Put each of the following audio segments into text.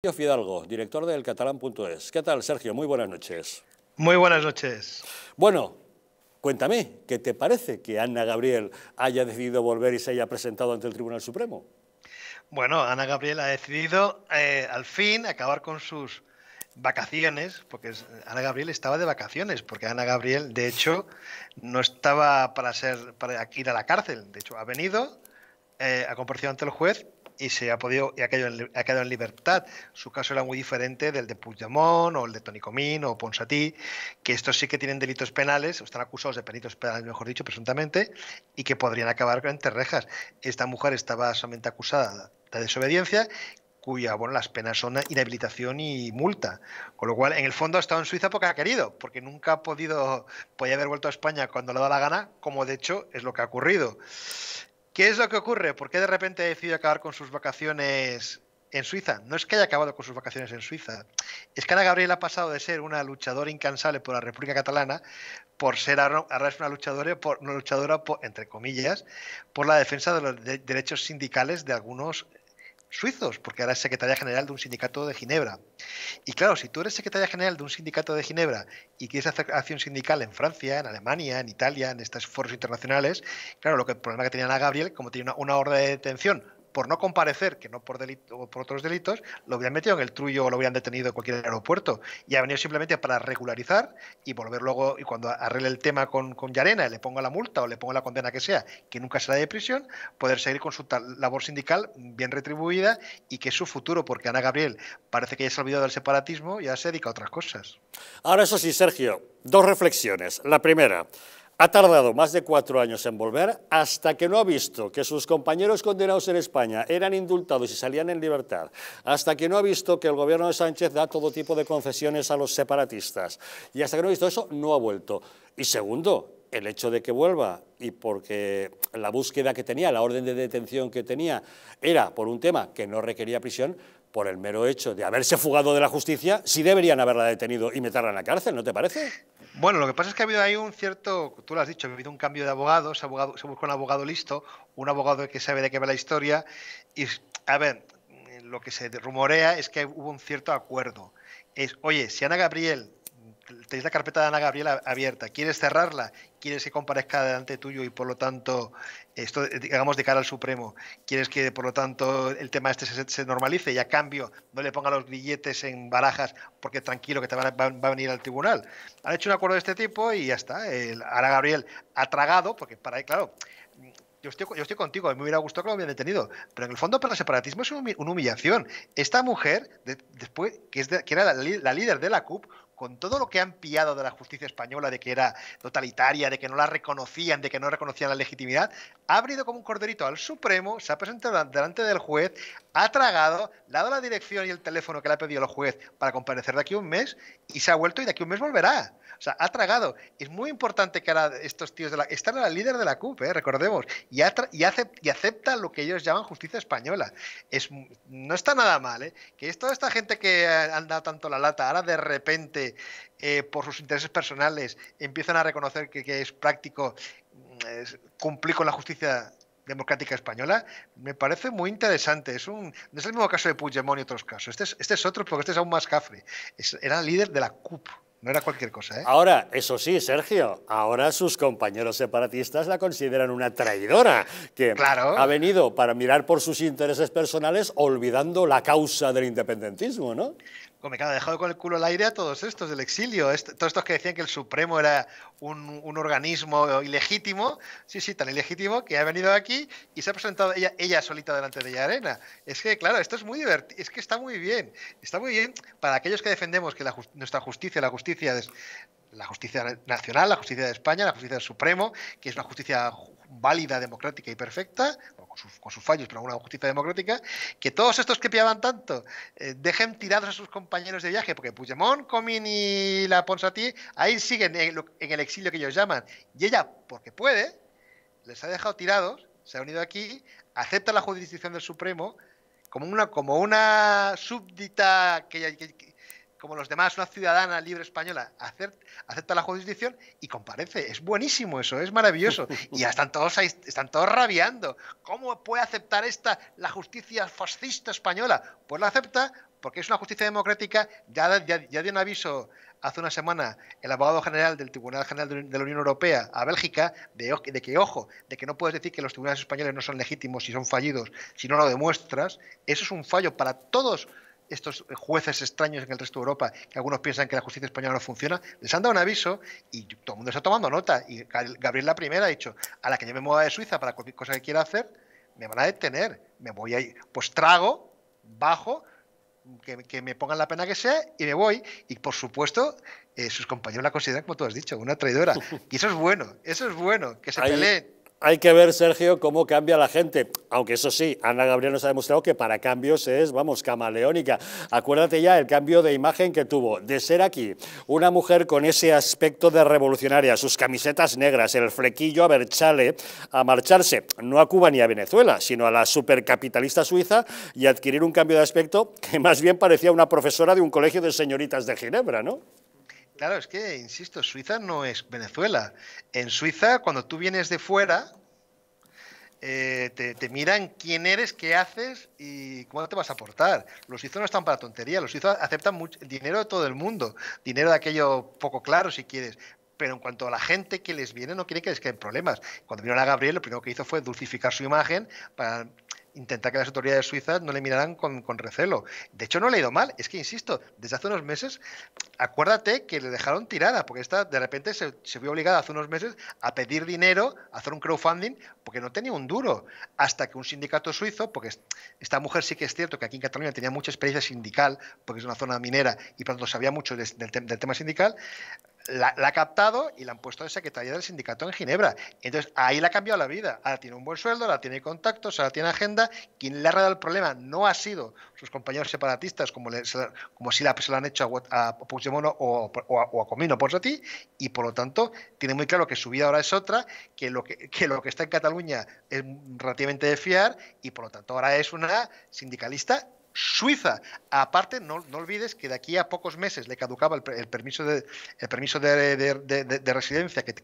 Sergio Fidalgo, director del catalán.es. ¿Qué tal, Sergio? Muy buenas noches. Muy buenas noches. Bueno, cuéntame, ¿qué te parece que Ana Gabriel haya decidido volver y se haya presentado ante el Tribunal Supremo? Bueno, Ana Gabriel ha decidido eh, al fin acabar con sus vacaciones, porque Ana Gabriel estaba de vacaciones, porque Ana Gabriel, de hecho, no estaba para, ser, para ir a la cárcel. De hecho, ha venido, eh, ha comparecido ante el juez y se ha podido y ha quedado, en, ha quedado en libertad. Su caso era muy diferente del de Puigdemont o el de Tony Comín o Ponsatí, que estos sí que tienen delitos penales, están acusados de delitos penales, mejor dicho, presuntamente, y que podrían acabar entre rejas. Esta mujer estaba solamente acusada de desobediencia, cuya, bueno, las penas son inhabilitación y multa. Con lo cual, en el fondo ha estado en Suiza porque ha querido, porque nunca ha podido, podía haber vuelto a España cuando le da la gana, como de hecho es lo que ha ocurrido. ¿Qué es lo que ocurre? ¿Por qué de repente ha decidido acabar con sus vacaciones en Suiza? No es que haya acabado con sus vacaciones en Suiza. Es que Ana Gabriel ha pasado de ser una luchadora incansable por la República Catalana por ser ahora una luchadora, por, una luchadora entre comillas, por la defensa de los derechos sindicales de algunos suizos, porque ahora es secretaria general de un sindicato de Ginebra. Y claro, si tú eres secretaria general de un sindicato de Ginebra y quieres hacer acción sindical en Francia, en Alemania, en Italia, en estos foros internacionales, claro, lo que el problema que tenía a Gabriel, como tiene una orden de detención por no comparecer, que no por delito por otros delitos, lo habían metido en el trullo o lo hubieran detenido en cualquier aeropuerto. Y ha venido simplemente para regularizar y volver luego, y cuando arregle el tema con, con Yarena le ponga la multa o le ponga la condena que sea, que nunca será de prisión, poder seguir con su labor sindical bien retribuida y que su futuro, porque Ana Gabriel parece que ya se ha olvidado del separatismo y ya se dedica a otras cosas. Ahora eso sí, Sergio, dos reflexiones. La primera, ha tardado más de cuatro años en volver hasta que no ha visto que sus compañeros condenados en España eran indultados y salían en libertad, hasta que no ha visto que el gobierno de Sánchez da todo tipo de concesiones a los separatistas y hasta que no ha visto eso no ha vuelto. Y segundo, el hecho de que vuelva y porque la búsqueda que tenía, la orden de detención que tenía, era por un tema que no requería prisión, por el mero hecho de haberse fugado de la justicia, si deberían haberla detenido y meterla en la cárcel, ¿no te parece? Bueno, lo que pasa es que ha habido ahí un cierto, tú lo has dicho, ha habido un cambio de abogados, abogado, se busca un abogado listo, un abogado que sabe de qué va la historia. Y, a ver, lo que se rumorea es que hubo un cierto acuerdo. Es, oye, si Ana Gabriel tenéis la carpeta de Ana Gabriela abierta, quieres cerrarla, quieres que comparezca delante tuyo y por lo tanto, esto eh, digamos de cara al Supremo, quieres que por lo tanto el tema este se, normalice y a cambio no le ponga los billetes en barajas porque tranquilo que te va a venir al tribunal. Han hecho un acuerdo de este tipo y ya está. Ana Gabriel ha tragado, porque para claro, yo estoy, yo estoy, contigo, me hubiera gustado que lo hubieran detenido, pero en el fondo para el separatismo es una humillación. Esta mujer, después, que, era la, líder de la CUP, con todo lo que han pillado de la justicia española, de que era totalitaria, de que no la reconocían, de que no reconocían la legitimidad, ha abrido como un corderito al Supremo, se ha presentado delante del juez, ha tragado, ha dado la dirección y el teléfono que le ha pedido el juez para comparecer de aquí a un mes y se ha vuelto y de aquí a un mes volverá. O sea, ha tragado. Es muy importante que ahora estos tíos de la. Esta a la líder de la CUP, eh, recordemos. Y, acepta lo que ellos llaman justicia española. Es, no está nada mal, ¿eh? Que es toda esta gente que han dado tanto la lata, ahora de repente, eh, por sus intereses personales, empiezan a reconocer que, es práctico mm, cumplir con la justicia democrática española, me parece muy interesante. Es un, no es el mismo caso de Puigdemont y otros casos. Este es, este otro, porque este es aún más cafre. era líder de la CUP. No era cualquier cosa, ¿eh? Ahora, eso sí, Sergio, ahora sus compañeros separatistas la consideran una traidora, que ha venido para mirar por sus intereses personales olvidando la causa del independentismo, ¿no? me ha dejado con el culo al aire a todos estos del exilio, este, todos estos que decían que el Supremo era un, organismo ilegítimo, sí, sí, tan ilegítimo que ha venido aquí y se ha presentado ella, solita delante de ella arena. Es que, claro, esto es muy divertido, es que está muy bien, está muy bien para aquellos que defendemos que nuestra justicia, la justicia es la justicia nacional, la justicia de España, la justicia del Supremo, que es una justicia válida, democrática y perfecta, con sus, fallos, pero una justicia democrática, que todos estos que piaban tanto eh, dejen tirados a sus compañeros de viaje, porque Puigdemont, Comín y la Ponsatí ahí siguen en, en el exilio que ellos llaman, y ella, porque puede, les ha dejado tirados, se ha unido aquí, acepta la jurisdicción del Supremo, como una, como una súbdita que, que, como los demás, una ciudadana libre española, acepta la jurisdicción y comparece. Es buenísimo eso, es maravilloso. Y ya están todos, ahí, están todos rabiando. ¿Cómo puede aceptar esta la justicia fascista española? Pues la acepta porque es una justicia democrática. Ya, ya, dio un aviso hace una semana el abogado general del Tribunal General de la Unión Europea a Bélgica de, de, que, ojo, de que no puedes decir que los tribunales españoles no son legítimos y son fallidos si no lo demuestras. Eso es un fallo para todos estos jueces extraños en el resto de Europa, que algunos piensan que la justicia española no funciona, les han dado un aviso y todo el mundo está tomando nota. Y Gabriel I ha dicho, a la que yo me mueva de Suiza para cualquier cosa que quiera hacer, me van a detener, me voy a ir, pues trago, bajo, que, me pongan la pena que sea y me voy. Y por supuesto, eh, sus compañeros la consideran, como tú has dicho, una traidora. Y eso es bueno, eso es bueno, que se peleen hay que ver, Sergio, cómo cambia la gente. Aunque eso sí, Ana Gabriel nos ha demostrado que para cambios es, vamos, camaleónica. Acuérdate ya el cambio de imagen que tuvo de ser aquí una mujer con ese aspecto de revolucionaria, sus camisetas negras, el flequillo a Berchale, a marcharse, no a Cuba ni a Venezuela, sino a la supercapitalista suiza y adquirir un cambio de aspecto que más bien parecía una profesora de un colegio de señoritas de Ginebra, ¿no? Claro, es que, insisto, Suiza no es Venezuela. En Suiza, cuando tú vienes de fuera, eh, te, miran quién eres, qué haces y cómo te vas a portar. Los suizos no están para tontería, los suizos aceptan mucho, dinero de todo el mundo, dinero de aquello poco claro si quieres. Pero en cuanto a la gente que les viene, no quiere que les queden problemas. Cuando vino a Gabriel, lo primero que hizo fue dulcificar su imagen para intentar que las autoridades suizas no le miraran con, recelo. De hecho, no le ha ido mal. Es que, insisto, desde hace unos meses, acuérdate que le dejaron tirada, porque esta de repente se, vio obligada hace unos meses a pedir dinero, a hacer un crowdfunding, porque no tenía un duro. Hasta que un sindicato suizo, porque esta mujer sí que es cierto que aquí en Cataluña tenía mucha experiencia sindical, porque es una zona minera y por lo tanto sabía mucho del tema sindical, la, ha captado y la han puesto de secretaria del sindicato en Ginebra. Entonces, ahí le ha cambiado la vida. Ahora tiene un buen sueldo, ahora tiene contactos, ahora tiene agenda. Quien le ha dado el problema no ha sido sus compañeros separatistas, como, como si la, se lo han hecho a, a o, a, Comino por ti, y por lo tanto, tiene muy claro que su vida ahora es otra, que lo que, que lo que está en Cataluña es relativamente de fiar, y por lo tanto, ahora es una sindicalista Suiza. Aparte, no, olvides que de aquí a pocos meses le caducaba el, permiso de, el permiso de, residencia que,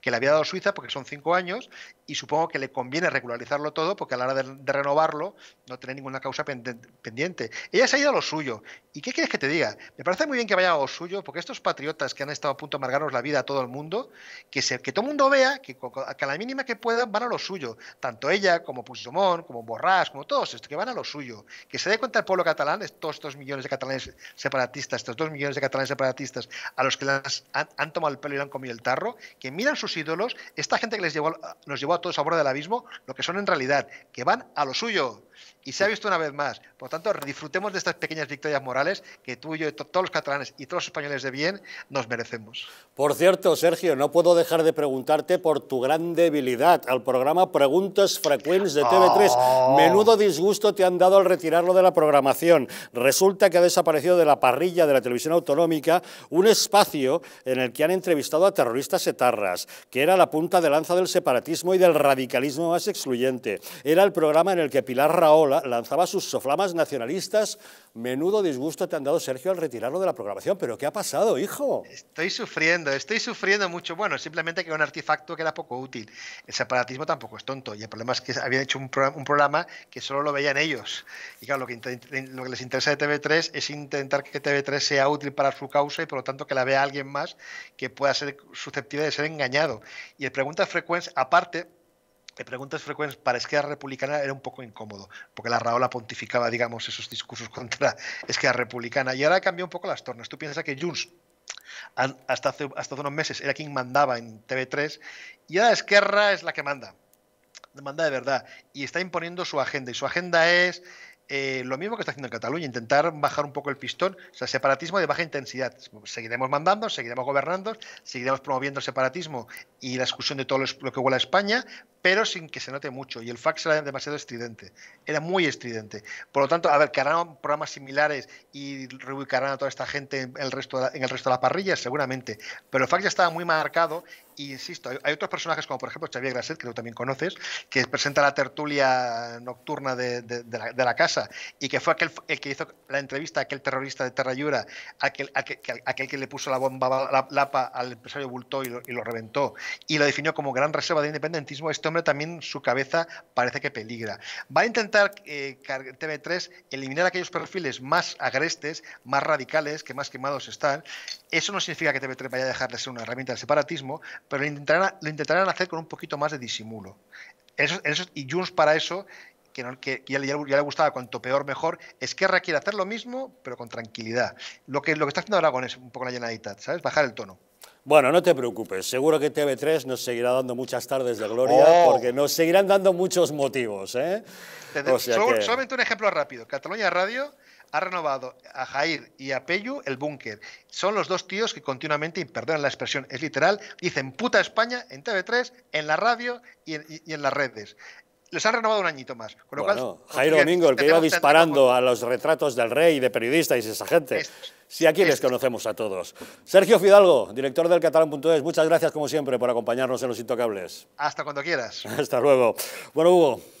le, había dado Suiza, porque son cinco años, y supongo que le conviene regularizarlo todo, porque a la hora de, renovarlo no tiene ninguna causa pendiente. Ella se ha ido a lo suyo. ¿Y qué quieres que te diga? Me parece muy bien que vaya a lo suyo, porque estos patriotas que han estado a punto de amargarnos la vida a todo el mundo, que, se, que todo el mundo vea que, a la mínima que puedan van a lo suyo. Tanto ella como Puigdemont, como Borras, como todos estos, que van a lo suyo. Que se de cuenta el pueblo catalán, estos dos millones de catalanes separatistas, estos dos millones de catalanes separatistas a los que las han, tomado el pelo y han comido el tarro, que miran sus ídolos, esta gente que les llevó, nos llevó a todos a bordo del abismo, lo que son en realidad, que van a lo suyo, y se ha visto una vez más. Por tanto, disfrutemos de estas pequeñas victorias morales que tú y yo, todos los catalanes y todos los españoles de bien nos merecemos. Por cierto, Sergio, no puedo dejar de preguntarte por tu gran debilidad al programa Preguntas Frecuentes de TV3. Ah. Menudo disgusto te han dado al retirarlo de la programación. Resulta que ha desaparecido de la parrilla de la televisión autonómica un espacio en el que han entrevistado a terroristas etarras, que era la punta de lanza del separatismo y del radicalismo más excluyente. Era el programa en el que Pilar Raúl lanzaba sus soflamas nacionalistas. Menudo disgusto te han dado, Sergio, al retirarlo de la programación. ¿Pero qué ha pasado, hijo? Estoy sufriendo, estoy sufriendo mucho. Bueno, simplemente que un artefacto que era poco útil. El separatismo tampoco es tonto. Y el problema es que habían hecho un, programa que solo lo veían ellos. Y claro, lo que, lo que les interesa de TV3 es intentar que TV3 sea útil para su causa y por lo tanto que la vea alguien más que pueda ser susceptible de ser engañado. Y el pregunta frecuencia, aparte, preguntas frecuentes para Esquerra Republicana era un poco incómodo, porque la Raola pontificaba, digamos, esos discursos contra Esquerra Republicana. Y ahora cambió un poco las tornas. Tú piensas que Junts hasta hace, hasta unos meses era quien mandaba en TV3 y ahora Esquerra es la que manda. Manda de verdad. Y está imponiendo su agenda. Y su agenda es eh, lo mismo que está haciendo en Cataluña, intentar bajar un poco el pistón, o sea, separatismo de baja intensidad. Seguiremos mandando, seguiremos gobernando, seguiremos promoviendo el separatismo y la exclusión de todo lo que huele a España, pero sin que se note mucho. Y el fax era demasiado estridente, era muy estridente. Por lo tanto, a ver, que harán programas similares y reubicarán a toda esta gente en el resto de la, en el resto de la parrilla, seguramente. Pero el fax ya estaba muy marcado y, insisto, hay, otros personajes como, por ejemplo, Xavier Graset, que tú también conoces, que presenta la tertulia nocturna de, de, la, casa y que fue aquel el que hizo la entrevista a aquel terrorista de Terrayura, aquel, aquel, aquel que le puso la bomba, la, lapa al empresario Bulto y lo, reventó y lo definió como gran reserva de independentismo. esto también su cabeza parece que peligra. Va a intentar eh, TV3 eliminar aquellos perfiles más agrestes, más radicales, que más quemados están. Eso no significa que TV3 vaya a dejar de ser una herramienta del separatismo, pero lo intentarán, lo intentarán hacer con un poquito más de disimulo. y Junts para eso que, ya, le, gustaba cuanto peor mejor, es que quiere hacer lo mismo, pero con tranquilidad. Lo que, lo que está haciendo con es un poco la llenadita, ¿sabes? Bajar el tono. Bueno, no te preocupes, seguro que TV3 nos seguirá dando muchas tardes de gloria oh. porque nos seguirán dando muchos motivos. ¿eh? O Solamente un ejemplo rápido. Cataluña Radio ha renovado a Jair y a Peyu el búnker. Son los dos tíos que continuamente, y perdonen la expresión, es literal, dicen puta España en TV3, en la radio y en las redes les han renovado un añito más. Jairo Domingo, el que iba disparando a los retratos del rey, de periodistas y esa gente. si aquí les conocemos a todos. Sergio Fidalgo, director del catalán.es, muchas gracias como siempre por acompañarnos en Los Intocables. Hasta cuando quieras. Hasta luego. Bueno, Hugo,